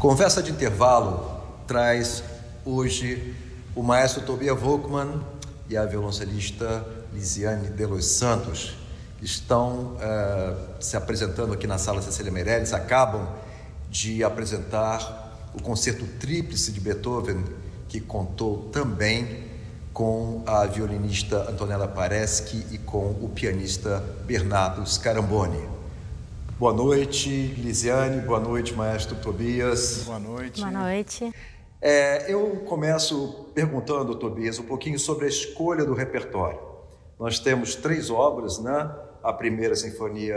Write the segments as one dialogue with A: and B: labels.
A: Conversa de intervalo traz hoje o maestro Tobias Volkmann e a violoncelista Lisiane de los Santos, que estão uh, se apresentando aqui na Sala Cecília Meirelles, acabam de apresentar o concerto tríplice de Beethoven, que contou também com a violinista Antonella Pareschi e com o pianista Bernardo Scaramboni. Boa noite, Lisiane. Boa noite, maestro Tobias. Boa noite. Boa
B: noite.
A: É, eu começo perguntando, Tobias, um pouquinho sobre a escolha do repertório. Nós temos três obras, né? A primeira sinfonia,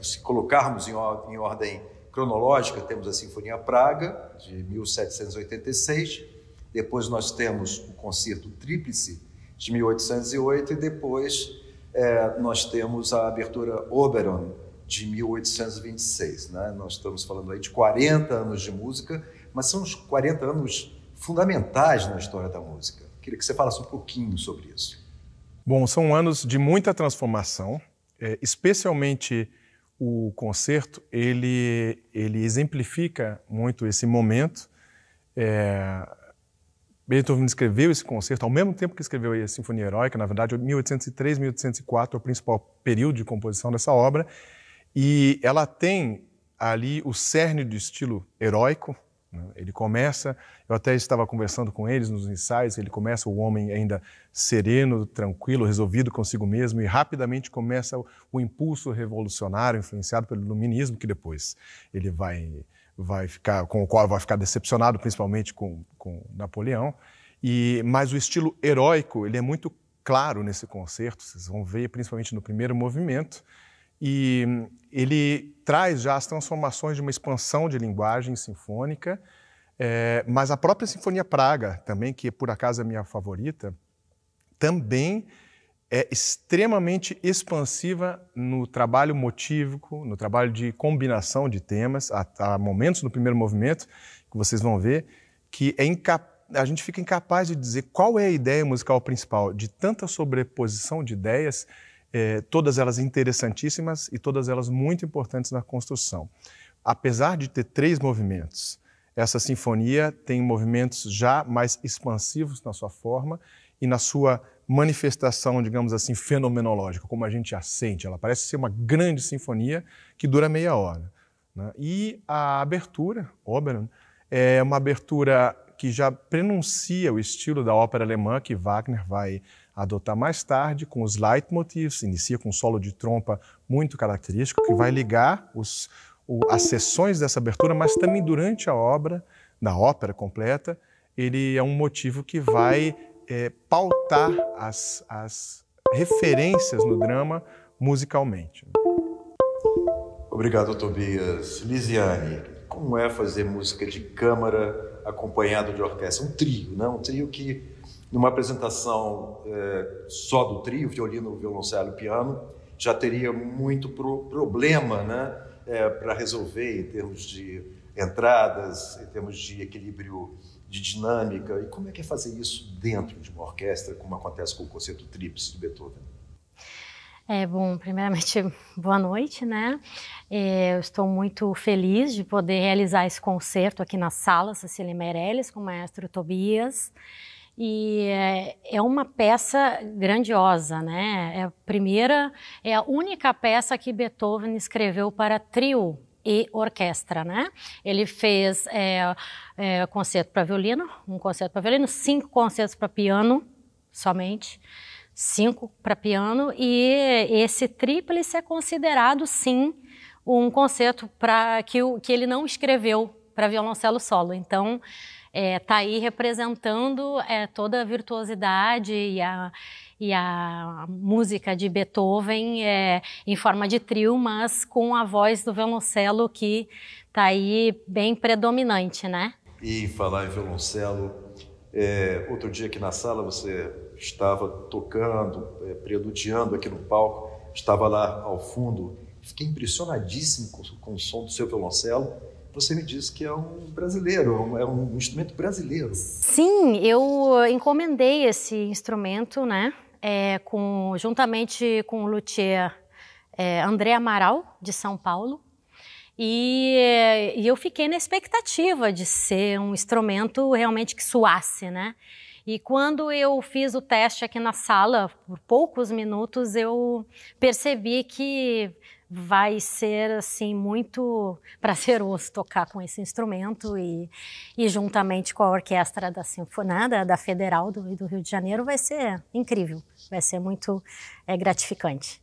A: se colocarmos em, ordem, em ordem cronológica, temos a Sinfonia Praga, de 1786. Depois nós temos o Concerto Tríplice, de 1808. E depois é, nós temos a abertura Oberon, de 1826. Né? Nós estamos falando aí de 40 anos de música, mas são os 40 anos fundamentais na história da música. Queria que você falasse
C: um pouquinho sobre isso. Bom, são anos de muita transformação, é, especialmente o concerto, ele, ele exemplifica muito esse momento. É, Beethoven escreveu esse concerto ao mesmo tempo que escreveu a Sinfonia Heróica, na verdade, 1803, 1804 é o principal período de composição dessa obra, e ela tem ali o cerne do estilo heróico. Né? Ele começa, eu até estava conversando com eles nos ensaios, ele começa o homem ainda sereno, tranquilo, resolvido consigo mesmo, e rapidamente começa o, o impulso revolucionário, influenciado pelo iluminismo, que depois ele vai, vai ficar, com o qual vai ficar decepcionado, principalmente com, com Napoleão. E, mas o estilo heróico ele é muito claro nesse concerto, vocês vão ver principalmente no primeiro movimento, e hum, ele traz já as transformações de uma expansão de linguagem sinfônica, é, mas a própria Sinfonia Praga, também, que por acaso é minha favorita, também é extremamente expansiva no trabalho motívico, no trabalho de combinação de temas. Há, há momentos no primeiro movimento que vocês vão ver que é a gente fica incapaz de dizer qual é a ideia musical principal de tanta sobreposição de ideias é, todas elas interessantíssimas e todas elas muito importantes na construção. Apesar de ter três movimentos, essa sinfonia tem movimentos já mais expansivos na sua forma e na sua manifestação, digamos assim, fenomenológica, como a gente a sente. Ela parece ser uma grande sinfonia que dura meia hora. Né? E a abertura, Oberon, é uma abertura que já prenuncia o estilo da ópera alemã que Wagner vai adotar mais tarde com os leitmotivs, inicia com um solo de trompa muito característico, que vai ligar os, o, as sessões dessa abertura, mas também durante a obra, na ópera completa, ele é um motivo que vai é, pautar as, as referências no drama musicalmente.
A: Obrigado, Tobias. Lisiane, como é fazer música de câmara acompanhado de orquestra? Um trio, né? Um trio que numa apresentação é, só do trio, violino, violoncelo, piano, já teria muito pro problema né, é, para resolver em termos de entradas, em termos de equilíbrio de dinâmica. E como é que é fazer isso dentro de uma orquestra, como acontece com o concerto tríplice de Beethoven?
B: É, bom, primeiramente, boa noite, né? É, eu estou muito feliz de poder realizar esse concerto aqui na sala Cecília Meirelles com o maestro Tobias. E é, é uma peça grandiosa, né? É a primeira, é a única peça que Beethoven escreveu para trio e orquestra, né? Ele fez é, é, concerto para violino, um concerto para violino, cinco concertos para piano somente, cinco para piano e esse tríplice é considerado sim um concerto para que, que ele não escreveu para violoncelo solo. Então está é, tá aí representando é, toda a virtuosidade e a, e a música de Beethoven é, em forma de trio, mas com a voz do violoncelo que está aí bem predominante, né?
A: E falar em violoncelo, é, outro dia aqui na sala você estava tocando, é, preludiando aqui no palco, estava lá ao fundo, fiquei impressionadíssimo com, com o som do seu violoncelo você me disse que é um brasileiro, é um instrumento brasileiro.
B: Sim, eu eh, encomendei esse instrumento, né? É, com, juntamente com o luthier é, André Amaral, de São Paulo. E, eh, e, eu fiquei na expectativa de ser um instrumento realmente que suasse, né? E quando eu fiz o teste aqui na sala, por poucos minutos, eu percebi que vai ser assim muito prazeroso tocar com esse instrumento e, e juntamente com a orquestra da Sinfonada né, da Federal do, do Rio de Janeiro vai ser incrível, vai ser muito é, gratificante.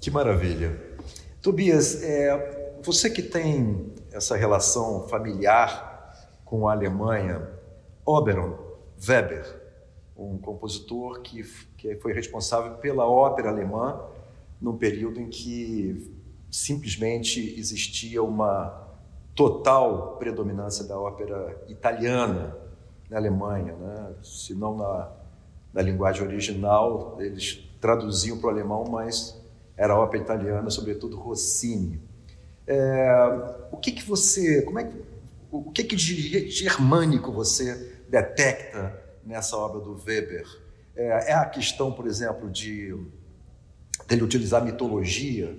A: Que maravilha, Tobias, é, você que tem essa relação familiar com a Alemanha, Oberon Weber, um compositor que, que foi responsável pela ópera alemã no período em que simplesmente existia uma total predominância da ópera italiana na Alemanha, né? se não na, na linguagem original, eles traduziam para o alemão, mas era ópera italiana, sobretudo Rossini. É, o que, que você, como é que, o que, que de germânico você detecta nessa obra do Weber? É, é a questão, por exemplo, de dele utilizar mitologia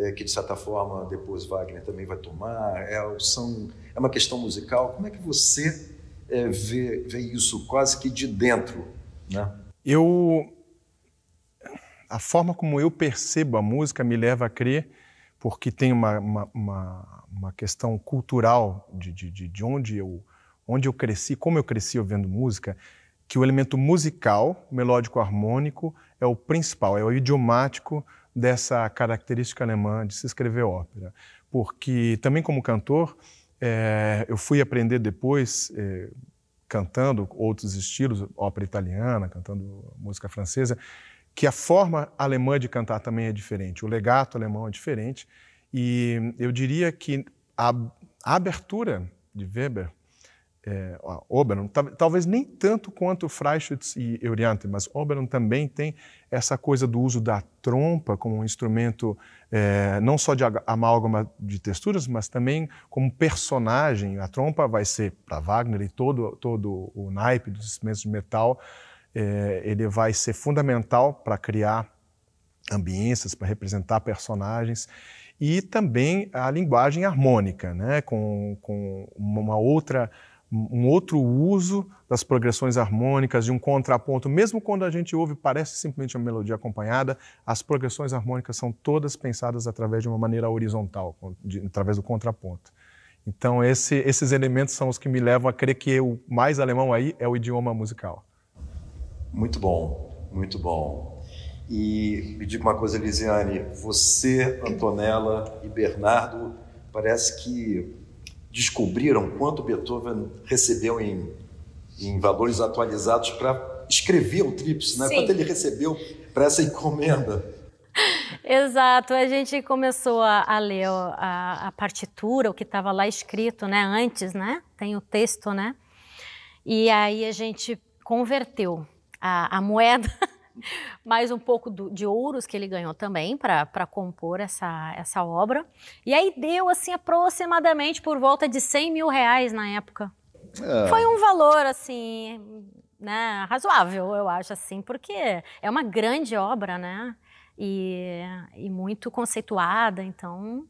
A: é, que de certa forma depois Wagner também vai tomar, é, são, é uma questão musical. Como é que você é, vê, vê isso quase que de dentro?
C: Né? Eu. A forma como eu percebo a música me leva a crer, porque tem uma, uma, uma, uma questão cultural de, de, de onde, eu, onde eu cresci, como eu cresci ouvindo música, que o elemento musical, melódico harmônico, é o principal, é o idiomático dessa característica alemã de se escrever ópera, porque também como cantor é, eu fui aprender depois é, cantando outros estilos, ópera italiana, cantando música francesa, que a forma alemã de cantar também é diferente, o legato alemão é diferente e eu diria que a, a abertura de Weber é, Oberon, talvez nem tanto quanto Freischütz e Euryanthe, mas Oberon também tem essa coisa do uso da trompa como um instrumento é, não só de amálgama de texturas, mas também como personagem. A trompa vai ser, para Wagner e todo, todo o naipe dos instrumentos de metal, é, ele vai ser fundamental para criar ambiências, para representar personagens e também a linguagem harmônica, né? com, com uma outra um outro uso das progressões harmônicas, de um contraponto. Mesmo quando a gente ouve, parece simplesmente uma melodia acompanhada, as progressões harmônicas são todas pensadas através de uma maneira horizontal, de, através do contraponto. Então, esse, esses elementos são os que me levam a crer que o mais alemão aí é o idioma musical. Muito
A: bom, muito bom. E me diga uma coisa, Lisiane, você, Antonella e Bernardo, parece que descobriram quanto Beethoven recebeu em, em valores atualizados para escrever o Trips, né? quanto ele recebeu para essa encomenda.
B: Exato, a gente começou a, a ler a, a, partitura, o que estava lá escrito, né? Antes, né? Tem o texto, né? E aí a gente converteu a, a moeda mais um pouco do, de ouros que ele ganhou também para compor essa, essa obra. E aí deu, assim, aproximadamente por volta de 100 mil reais na época. É. Foi um valor, assim, né, razoável, eu acho, assim, porque é uma grande obra, né? E, e muito conceituada, então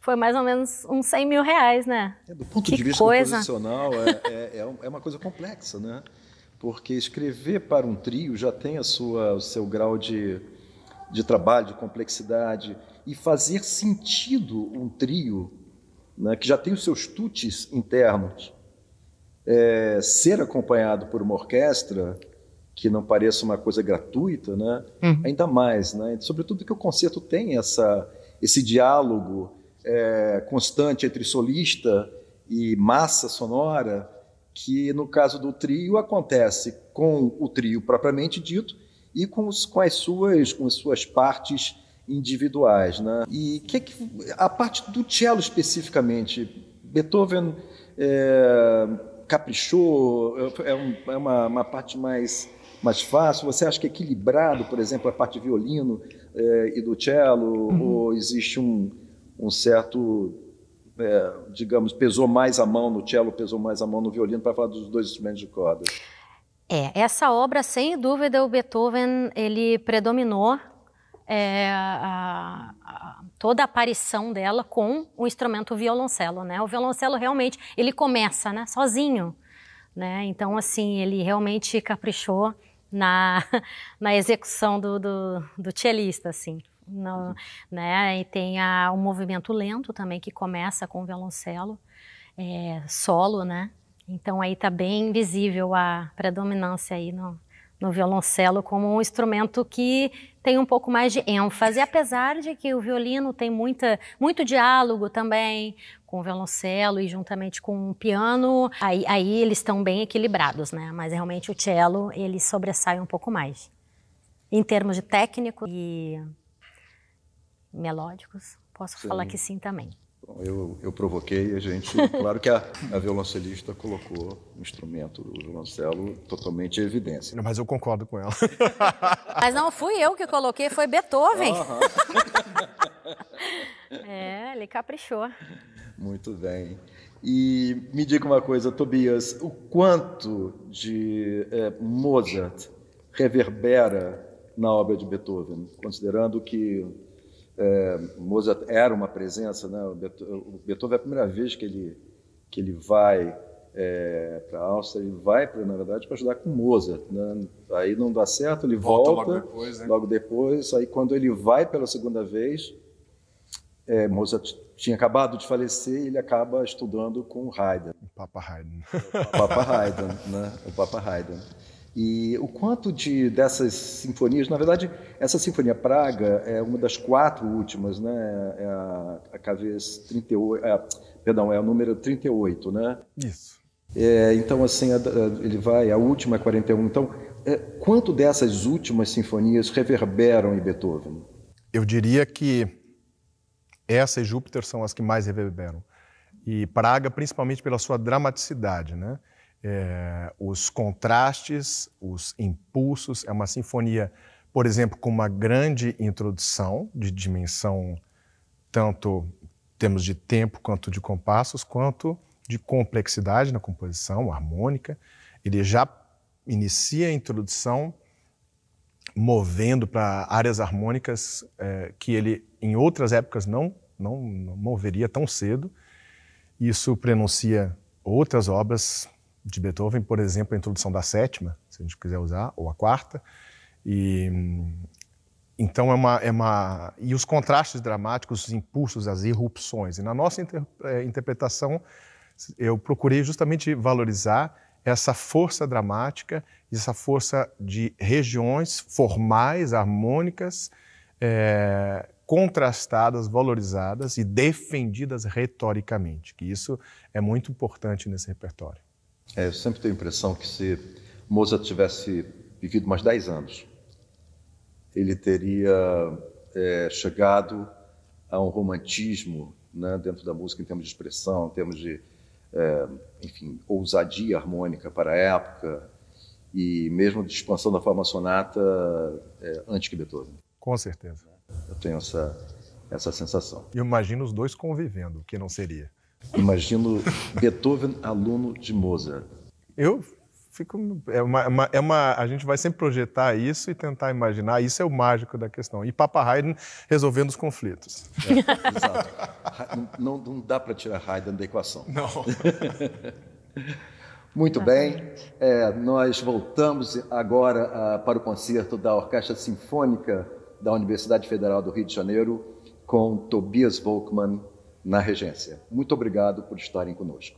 B: foi mais ou menos uns 100 mil reais, né? É, do ponto que de vista coisa.
A: composicional, é, é, é, é uma coisa complexa, né? porque escrever para um trio já tem a sua, o seu grau de, de trabalho, de complexidade, e fazer sentido um trio, né, que já tem os seus tutes internos, é, ser acompanhado por uma orquestra que não pareça uma coisa gratuita, né? Uhum. ainda mais, né? sobretudo que o concerto tem essa, esse diálogo é, constante entre solista e massa sonora, que no caso do trio acontece com o trio propriamente dito e com, os, com as suas com as suas partes individuais, né? E que, é que a parte do cello especificamente, Beethoven é, caprichou, é, um, é uma, uma, parte mais mais fácil. Você acha que é equilibrado, por exemplo, a parte violino é, e do cello, uhum. ou existe um, um certo é, digamos, pesou mais a mão no cello, pesou mais a mão no violino, para falar dos dois instrumentos de corda.
B: É, essa obra, sem dúvida, o Beethoven ele predominou é, a, a, toda a aparição dela com o instrumento violoncelo, né? O violoncelo realmente ele começa, né, sozinho, né? Então assim ele realmente caprichou na, na execução do, do, do cellista, assim. No, uhum. né? E tem a, um movimento lento também que começa com violoncelo é, solo, né? Então aí está bem visível a predominância aí no, no violoncelo como um instrumento que tem um pouco mais de ênfase, apesar de que o violino tem muita, muito diálogo também com o violoncelo e juntamente com o piano, aí, aí eles estão bem equilibrados, né? Mas realmente o cello ele sobressai um pouco mais em termos de técnico e melódicos? Posso sim. falar que sim também.
A: Bom, eu, eu provoquei a gente. Claro que a, a violoncelista colocou o instrumento do violoncelo totalmente em evidência. mas eu concordo com ela.
B: mas não fui eu que coloquei, foi Beethoven. Uhum. é, ele caprichou.
A: Muito bem. E me diga uma coisa, Tobias, o quanto de é, Mozart reverbera na obra de Beethoven, considerando que é, Mozart era uma presença, né? O Beethoven é a primeira vez que ele que ele vai é, para a Áustria, ele vai, na verdade, para ajudar com Mozart. Né? Aí não dá certo, ele volta, volta logo, depois, né? logo depois. Aí quando ele vai pela segunda vez, é, Mozart tinha acabado de falecer e ele acaba estudando com Haydn. O Papa Haydn. O Papa Haydn, né? O Papa Haydn. E o quanto de dessas sinfonias, na verdade, essa sinfonia Praga é uma das quatro últimas, né? É a, a KVS 38, é, perdão, é o número 38, né? Isso. É, então assim, a, a, ele vai, a última é 41. Então, é, quanto dessas últimas sinfonias reverberam em Beethoven?
C: Eu diria que essa e Júpiter são as que mais reverberam. E Praga, principalmente pela sua dramaticidade, né? é, os contrastes, os impulsos. É uma sinfonia, por exemplo, com uma grande introdução de dimensão, tanto em termos de tempo, quanto de compassos, quanto de complexidade na composição harmônica. Ele já inicia a introdução movendo para áreas harmônicas é, que ele, em outras épocas, não, não, não moveria tão cedo. Isso prenuncia outras obras de Beethoven, por exemplo, a introdução da sétima, se a gente quiser usar, ou a quarta. E então é uma, é uma e os contrastes dramáticos, os impulsos, as irrupções. E na nossa inter, é, interpretação, eu procurei justamente valorizar essa força dramática, essa força de regiões formais, harmônicas, é, contrastadas, valorizadas e defendidas retoricamente. Que isso é muito importante nesse repertório.
A: É, eu sempre tenho a impressão que se Mozart tivesse vivido mais 10 anos, ele teria é, chegado a um romantismo né, dentro da música, em termos de expressão, em termos de, é, enfim, ousadia harmônica para a época, e mesmo de expansão da forma sonata é, antes que Beethoven.
C: Com certeza.
A: Eu tenho essa, essa sensação.
C: E imagina os dois convivendo, o que não seria. Imagino Beethoven aluno de Mozart. Eu fico é uma, é uma, é uma a gente vai sempre projetar isso e tentar imaginar. Isso é o mágico da questão. E Papa Haydn resolvendo os conflitos. É,
A: exato. Não, não dá para tirar Haydn da equação. Não. Muito bem, é, nós voltamos agora ah, para o concerto da Orquestra Sinfônica da Universidade Federal do Rio de Janeiro com Tobias Volkmann na regência. Muito obrigado por estarem conosco.